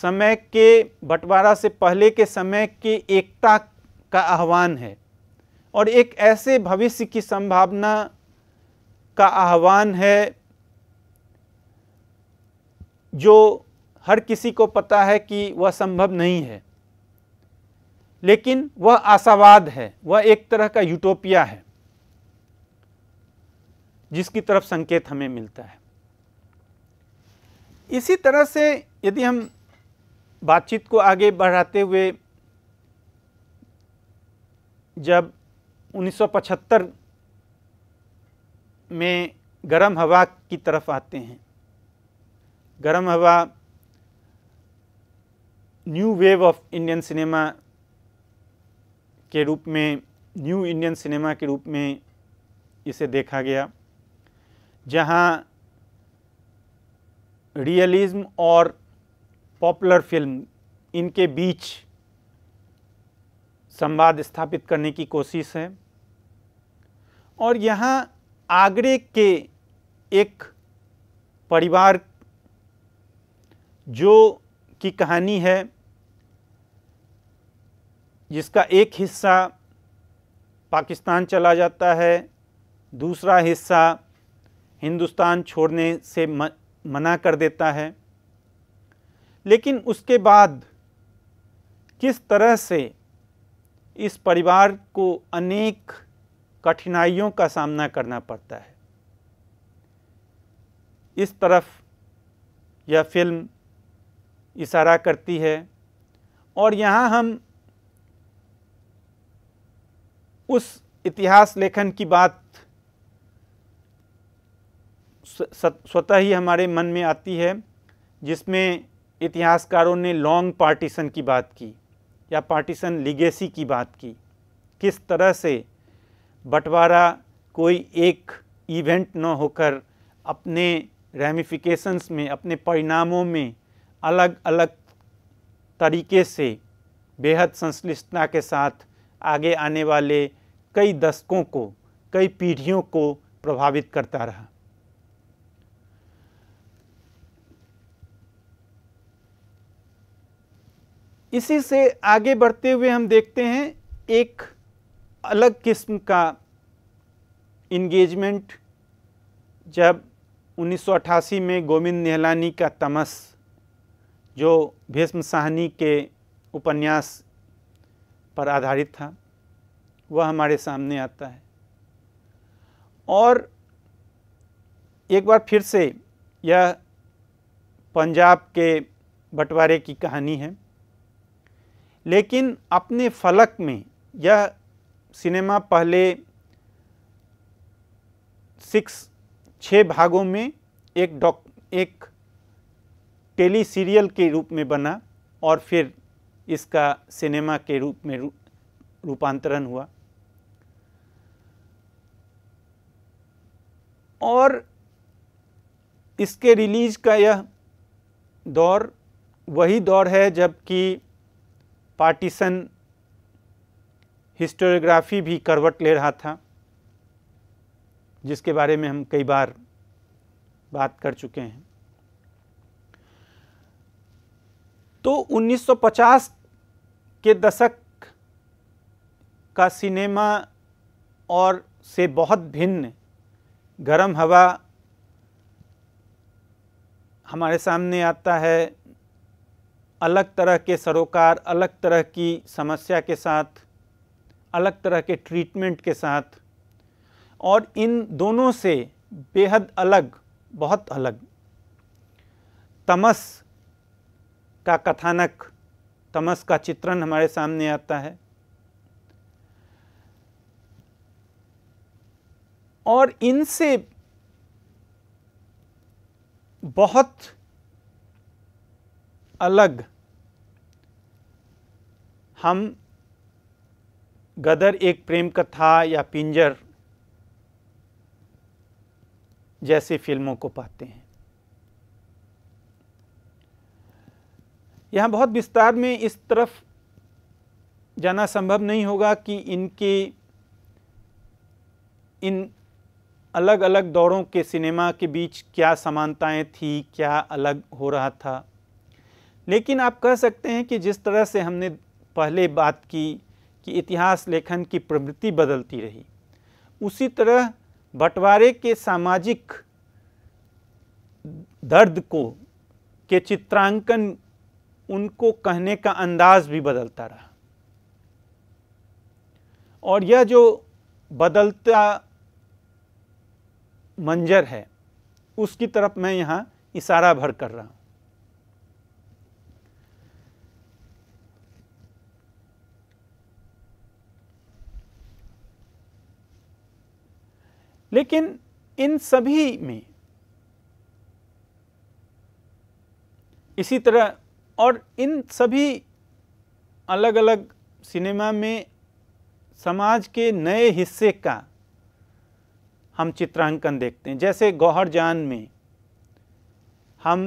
[SPEAKER 1] समय के बंटवारा से पहले के समय के एकता का आह्वान है और एक ऐसे भविष्य की संभावना का आह्वान है जो हर किसी को पता है कि वह संभव नहीं है लेकिन वह आशावाद है वह एक तरह का यूटोपिया है जिसकी तरफ संकेत हमें मिलता है इसी तरह से यदि हम बातचीत को आगे बढ़ाते हुए जब 1975 में गर्म हवा की तरफ आते हैं Garm Hava new wave of Indian cinema के रूप में न्यू इंडियन सिनेमा के रूप में इसे देखा गया जहाँ रियलिज्म और पॉपुलर फिल्म इनके बीच संवाद स्थापित करने की कोशिश है और यहाँ आगरे के एक परिवार जो की कहानी है जिसका एक हिस्सा पाकिस्तान चला जाता है दूसरा हिस्सा हिंदुस्तान छोड़ने से मना कर देता है लेकिन उसके बाद किस तरह से इस परिवार को अनेक कठिनाइयों का सामना करना पड़ता है इस तरफ यह फिल्म इशारा करती है और यहाँ हम उस इतिहास लेखन की बात स्वतः ही हमारे मन में आती है जिसमें इतिहासकारों ने लॉन्ग पार्टीशन की बात की या पार्टीशन लिगेसी की बात की किस तरह से बंटवारा कोई एक इवेंट न होकर अपने रेमिफिकेशंस में अपने परिणामों में अलग अलग तरीके से बेहद संश्लिष्टता के साथ आगे आने वाले कई दशकों को कई पीढ़ियों को प्रभावित करता रहा इसी से आगे बढ़ते हुए हम देखते हैं एक अलग किस्म का इंगेजमेंट जब 1988 में गोविंद नेहलानी का तमस जो भीष्म साहनी के उपन्यास पर आधारित था वह हमारे सामने आता है और एक बार फिर से यह पंजाब के बंटवारे की कहानी है लेकिन अपने फलक में यह सिनेमा पहले सिक्स छः भागों में एक डॉक एक टेली सीरियल के रूप में बना और फिर इसका सिनेमा के रूप में रूपांतरण हुआ और इसके रिलीज का यह दौर वही दौर है जबकि पार्टीशन हिस्टोरियोग्राफी भी करवट ले रहा था जिसके बारे में हम कई बार बात कर चुके हैं तो 1950 के दशक का सिनेमा और से बहुत भिन्न गर्म हवा हमारे सामने आता है अलग तरह के सरोकार अलग तरह की समस्या के साथ अलग तरह के ट्रीटमेंट के साथ और इन दोनों से बेहद अलग बहुत अलग तमस का कथानक तमस का चित्रण हमारे सामने आता है और इनसे बहुत अलग हम गदर एक प्रेम कथा या पिंजर जैसी फिल्मों को पाते हैं यहाँ बहुत विस्तार में इस तरफ जाना संभव नहीं होगा कि इनके इन अलग अलग दौरों के सिनेमा के बीच क्या समानताएं थी क्या अलग हो रहा था लेकिन आप कह सकते हैं कि जिस तरह से हमने पहले बात की कि इतिहास लेखन की प्रवृत्ति बदलती रही उसी तरह बंटवारे के सामाजिक दर्द को के चित्रांकन उनको कहने का अंदाज भी बदलता रहा और यह जो बदलता मंजर है उसकी तरफ मैं यहाँ इशारा भर कर रहा हूँ लेकिन इन सभी में इसी तरह और इन सभी अलग अलग सिनेमा में समाज के नए हिस्से का हम चित्रांकन देखते हैं जैसे गौहर जान में हम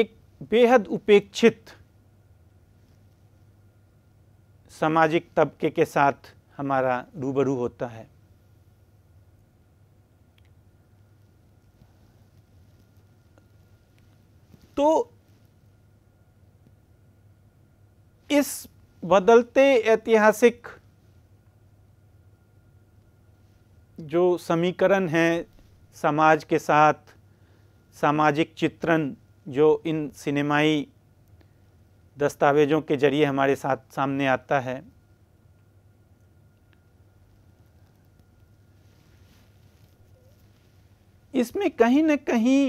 [SPEAKER 1] एक बेहद उपेक्षित सामाजिक तबके के साथ हमारा रूबरू होता है तो इस बदलते ऐतिहासिक जो समीकरण है समाज के साथ सामाजिक चित्रण जो इन सिनेमाई दस्तावेज़ों के जरिए हमारे साथ सामने आता है इसमें कहीं न कहीं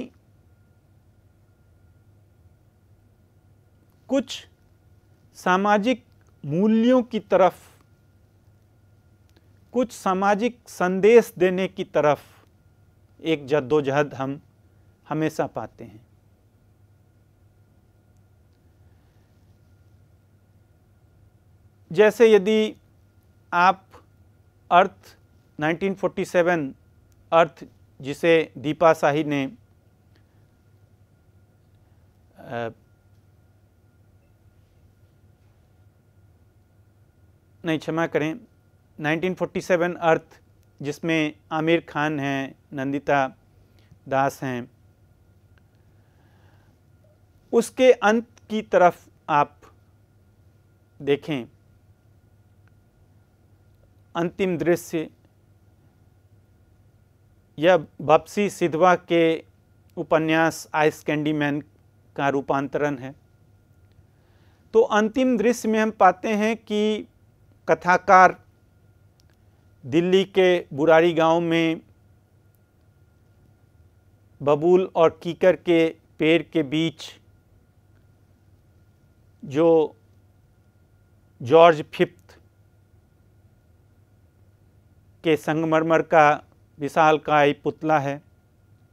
[SPEAKER 1] कुछ सामाजिक मूल्यों की तरफ कुछ सामाजिक संदेश देने की तरफ एक जद्दोजहद हम हमेशा पाते हैं जैसे यदि आप अर्थ 1947 अर्थ जिसे दीपा शाही ने नहीं क्षमा करें 1947 अर्थ जिसमें आमिर खान हैं नंदिता दास हैं उसके अंत की तरफ आप देखें अंतिम दृश्य यह बप्सी सिधवा के उपन्यास आइस कैंडी मैन का रूपांतरण है तो अंतिम दृश्य में हम पाते हैं कि कथाकार दिल्ली के बुरारी गांव में बबूल और कीकर के पेड़ के बीच जो जॉर्ज फिफ्थ के संगमरमर का विशाल काय पुतला है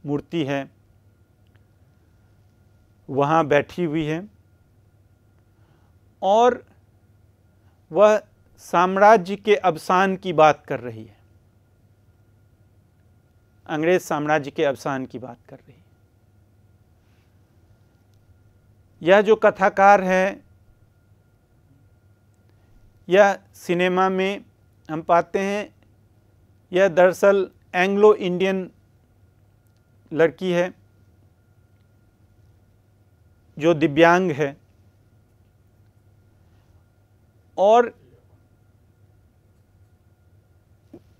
[SPEAKER 1] मूर्ति है वहाँ बैठी हुई है और वह साम्राज्य के अवसान की बात कर रही है अंग्रेज साम्राज्य के अवसान की बात कर रही है यह जो कथाकार है यह सिनेमा में हम पाते हैं यह दरअसल एंग्लो इंडियन लड़की है जो दिव्यांग है और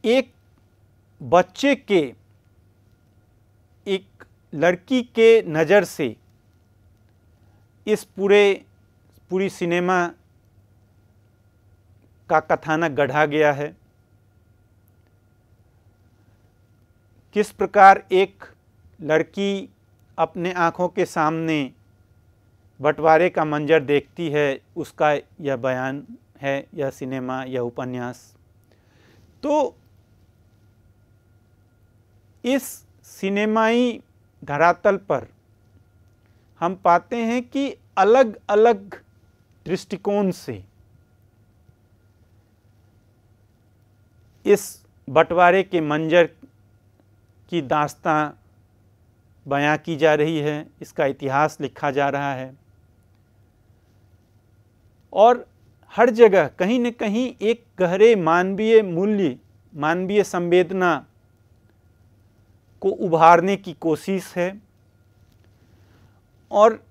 [SPEAKER 1] एक बच्चे के एक लड़की के नज़र से इस पूरे पूरी सिनेमा का कथानक गढ़ा गया है किस प्रकार एक लड़की अपने आँखों के सामने बंटवारे का मंजर देखती है उसका यह बयान है यह सिनेमा यह उपन्यास तो इस सिनेमाई धरातल पर हम पाते हैं कि अलग अलग दृष्टिकोण से इस बंटवारे के मंजर की दास्तां बयां की जा रही है इसका इतिहास लिखा जा रहा है और हर जगह कहीं न कहीं एक गहरे मानवीय मूल्य मानवीय संवेदना को उभारने की कोशिश है और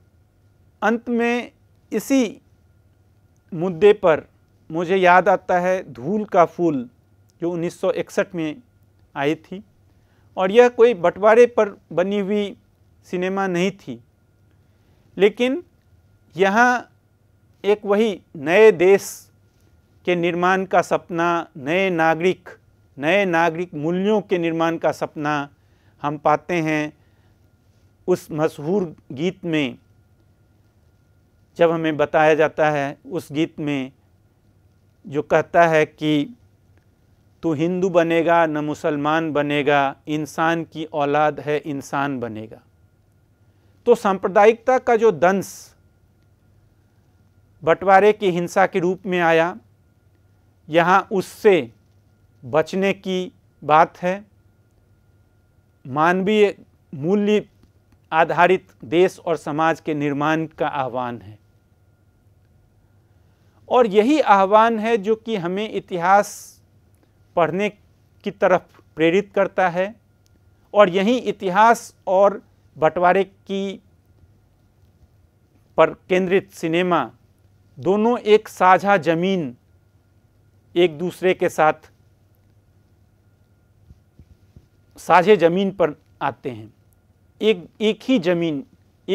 [SPEAKER 1] अंत में इसी मुद्दे पर मुझे याद आता है धूल का फूल जो 1961 में आई थी और यह कोई बंटवारे पर बनी हुई सिनेमा नहीं थी लेकिन यहाँ एक वही नए देश के निर्माण का सपना नए नागरिक नए नागरिक मूल्यों के निर्माण का सपना हम पाते हैं उस मशहूर गीत में जब हमें बताया जाता है उस गीत में जो कहता है कि तू हिंदू बनेगा न मुसलमान बनेगा इंसान की औलाद है इंसान बनेगा तो सांप्रदायिकता का जो दंश बंटवारे की हिंसा के रूप में आया यहाँ उससे बचने की बात है मानवीय मूल्य आधारित देश और समाज के निर्माण का आह्वान है और यही आह्वान है जो कि हमें इतिहास पढ़ने की तरफ प्रेरित करता है और यही इतिहास और बंटवारे की पर केंद्रित सिनेमा दोनों एक साझा जमीन एक दूसरे के साथ साझे ज़मीन पर आते हैं एक एक ही ज़मीन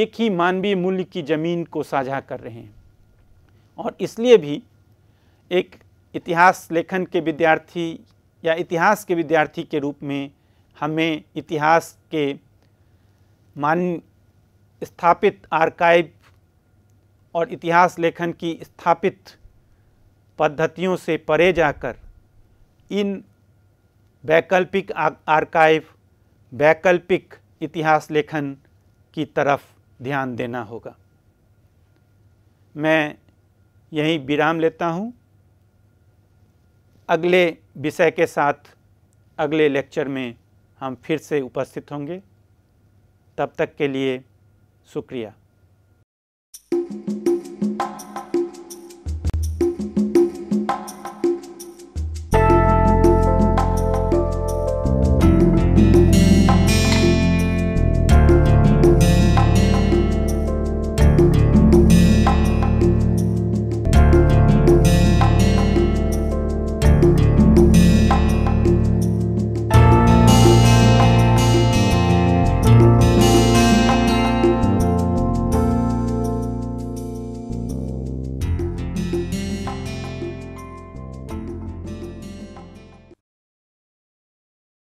[SPEAKER 1] एक ही मानवीय मूल्य की ज़मीन को साझा कर रहे हैं और इसलिए भी एक इतिहास लेखन के विद्यार्थी या इतिहास के विद्यार्थी के रूप में हमें इतिहास के मान स्थापित आर्काइव और इतिहास लेखन की स्थापित पद्धतियों से परे जाकर इन वैकल्पिक आर्काइव वैकल्पिक इतिहास लेखन की तरफ ध्यान देना होगा मैं यहीं विराम लेता हूं। अगले विषय के साथ अगले लेक्चर में हम फिर से उपस्थित होंगे तब तक के लिए शुक्रिया